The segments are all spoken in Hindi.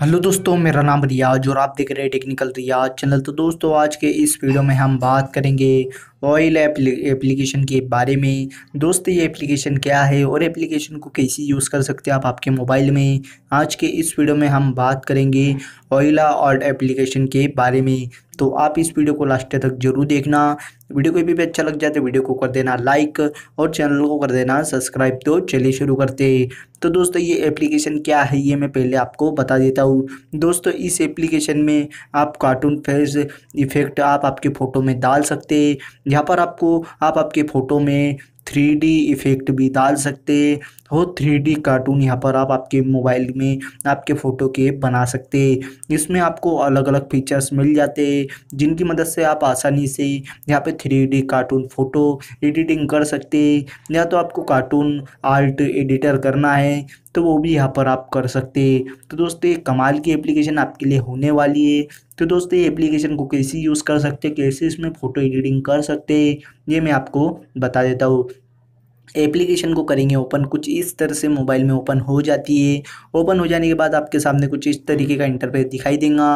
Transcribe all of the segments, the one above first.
हेलो दोस्तों मेरा नाम रियाज और आप देख रहे हैं टेक्निकल रियाज चैनल तो दोस्तों आज के इस वीडियो में हम बात करेंगे ऑयल एप्लीकेशन के बारे में दोस्त ये एप्लीकेशन क्या है और एप्लीकेशन को कैसे यूज़ कर सकते हैं आप आपके मोबाइल में आज के इस वीडियो में हम बात करेंगे ओइला और एप्लीकेशन के बारे में तो आप इस वीडियो को लास्ट तक जरूर देखना वीडियो को भी अच्छा लग जाए तो वीडियो को कर देना लाइक और चैनल को कर देना सब्सक्राइब तो चलिए शुरू करते तो दोस्तों ये एप्लीकेशन क्या है ये मैं पहले आपको बता देता हूँ दोस्तों इस एप्लीकेशन में आप कार्टून फेस इफेक्ट आप आपके फ़ोटो में डाल सकते यहाँ पर आपको आप आपके फ़ोटो में थ्री डी इफ़ेक्ट भी डाल सकते वो थ्री डी कार्टून यहाँ पर आप आपके मोबाइल में आपके फ़ोटो के बना सकते इसमें आपको अलग अलग फीचर्स मिल जाते जिनकी मदद से आप आसानी से यहाँ पे three D cartoon photo editing कर सकते या तो आपको कार्टून आर्ट एडिटर करना है तो वो भी यहाँ पर आप कर सकते तो दोस्तों कमाल की एप्लीकेशन आपके लिए होने वाली है तो दोस्तों ये एप्लीकेशन को कैसे यूज़ कर सकते कैसे इसमें फ़ोटो एडिटिंग कर सकते ये मैं आपको बता देता हूँ एप्लीकेशन को करेंगे ओपन कुछ इस तरह से मोबाइल में ओपन हो जाती है ओपन हो जाने के बाद आपके सामने कुछ इस तरीके का इंटरफेस दिखाई देगा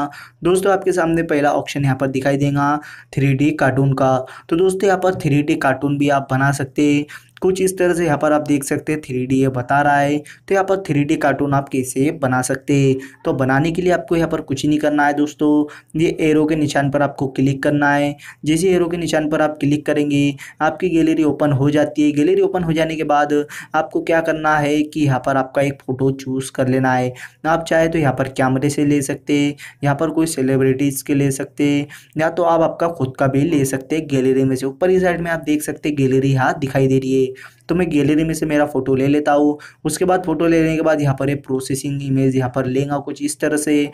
दोस्तों आपके सामने पहला ऑप्शन यहाँ पर दिखाई देगा थ्री कार्टून का तो दोस्तों यहाँ पर थ्री कार्टून भी आप बना सकते हैं कुछ इस तरह से यहाँ पर आप देख सकते हैं थ्री डी बता रहा है तो यहाँ पर थ्री डी कार्टून आप कैसे बना सकते हैं तो बनाने के लिए आपको यहाँ पर कुछ नहीं करना है दोस्तों ये एरो के निशान पर आपको क्लिक करना है जैसे एरो के निशान पर आप क्लिक करेंगे आपकी गैलरी ओपन हो जाती है गैलरी ओपन हो जाने के बाद आपको क्या करना है कि यहाँ पर आपका एक फ़ोटो चूज़ कर लेना है आप चाहे तो यहाँ पर कैमरे से ले सकते यहाँ पर कोई सेलिब्रिटीज़ के ले सकते या तो आप आपका खुद का भी ले सकते गैलरी में से ऊपर ही साइड में आप देख सकते गैलरी यहाँ दिखाई दे रही है तो मैं गैलरी में से मेरा फ़ोटो ले लेता हूँ उसके बाद फ़ोटो लेने के बाद यहाँ पर ये प्रोसेसिंग इमेज यहाँ पर लेगा कुछ इस तरह से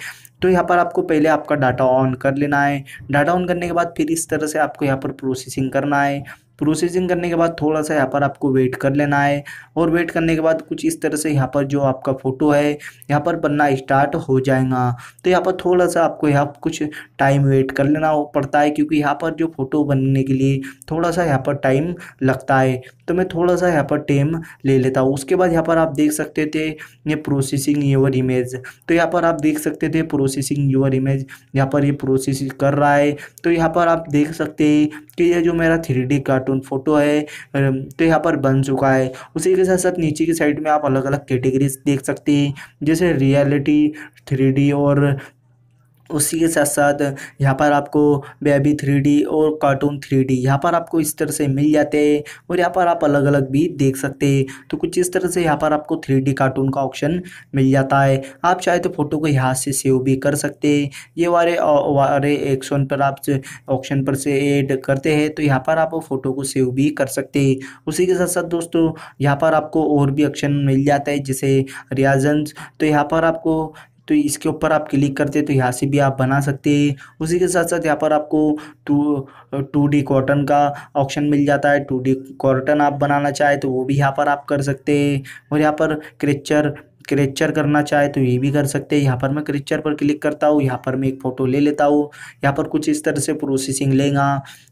तो यहाँ पर आपको पहले आपका डाटा ऑन कर लेना है डाटा ऑन करने के बाद फिर इस तरह से आपको यहाँ पर प्रोसेसिंग करना है प्रोसेसिंग करने के बाद थोड़ा सा यहाँ पर आपको वेट कर लेना है और वेट करने के बाद कुछ इस तरह से यहाँ पर जो आपका फ़ोटो है यहाँ पर बनना स्टार्ट हो जाएगा तो यहाँ पर थोड़ा सा आपको यहाँ कुछ टाइम वेट कर लेना पड़ता है क्योंकि यहाँ पर जो फ़ोटो बनने के लिए थोड़ा सा यहाँ पर टाइम लगता है तो मैं थोड़ा सा यहाँ पर टाइम ले लेता हूँ उसके बाद यहाँ पर आप देख सकते थे ये प्रोसेसिंग योर इमेज तो यहाँ पर आप देख सकते थे प्रोसेसिंग योर इमेज यहाँ पर ये प्रोसेस कर रहा है तो यहाँ पर आप देख सकते हैं कि ये जो मेरा थ्री कार्टून फोटो है तो यहाँ पर बन चुका है उसी के साथ साथ नीचे की साइड में आप अलग अलग कैटेगरीज देख सकते हैं जैसे रियलिटी थ्री और उसी के साथ साथ यहाँ पर आपको बेबी थ्री डी और कार्टून थ्री डी यहाँ पर आपको इस तरह से मिल जाते हैं और यहाँ पर आप अलग अलग भी देख सकते हैं तो कुछ इस तरह से यहाँ पर आपको थ्री डी कार्टून का ऑप्शन मिल जाता है आप चाहे तो फ़ोटो को यहाँ से सेव भी कर सकते हैं ये वाले वाले एक्शन पर आप ऑप्शन पर से एड करते हैं तो यहाँ पर आप फ़ोटो को सेव भी कर सकते हैं उसी के साथ साथ दोस्तों यहाँ पर आपको और भी ऑप्शन मिल जाता है जैसे रियाजन तो यहाँ पर आपको तो इसके ऊपर आप क्लिक करते तो यहाँ से भी आप बना सकते हैं उसी के साथ साथ यहाँ पर आपको टू टू डी कॉटन का ऑप्शन मिल जाता है टू डी कॉटन आप बनाना चाहे तो वो भी यहाँ पर आप कर सकते हैं और यहाँ पर क्रेचर क्रेचर करना चाहे तो ये भी कर सकते हैं यहाँ पर मैं क्रेचर पर क्लिक करता हूँ यहाँ पर मैं एक फ़ोटो ले लेता हूँ यहाँ पर कुछ इस तरह से प्रोसेसिंग लेगा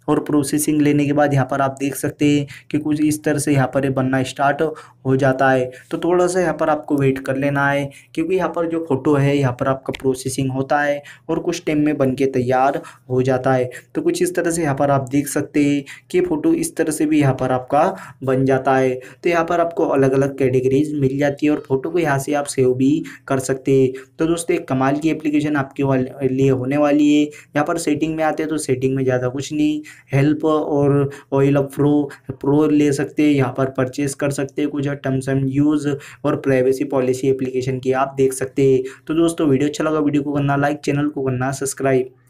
और प्रोसेसिंग लेने के बाद यहाँ पर आप देख सकते हैं कि कुछ इस तरह से यहाँ पर बनना स्टार्ट हो जाता है तो थोड़ा सा यहाँ पर आपको वेट कर लेना है क्योंकि यहाँ पर जो फ़ोटो है यहाँ पर आपका प्रोसेसिंग होता है और कुछ टाइम में बन के तैयार हो जाता है तो कुछ इस तरह से यहाँ पर आप देख सकते हैं कि फ़ोटो इस तरह से भी यहाँ पर आपका बन जाता है तो यहाँ पर आपको अलग अलग कैटेगरीज मिल जाती है और फ़ोटो को यहाँ से आप सेव भी कर सकते हैं तो दोस्तों एक कमाल की एप्लीकेशन आपके लिए होने वाली है यहाँ पर सेटिंग में आते हैं तो सेटिंग में ज़्यादा कुछ नहीं हेल्प और ऑयल अप प्रो प्रो ले सकते हैं यहाँ पर परचेज़ कर सकते हैं कुछ टर्म्स एंड यूज़ और प्राइवेसी पॉलिसी एप्लीकेशन की आप देख सकते हैं तो दोस्तों वीडियो अच्छा लगा वीडियो को करना लाइक चैनल को करना सब्सक्राइब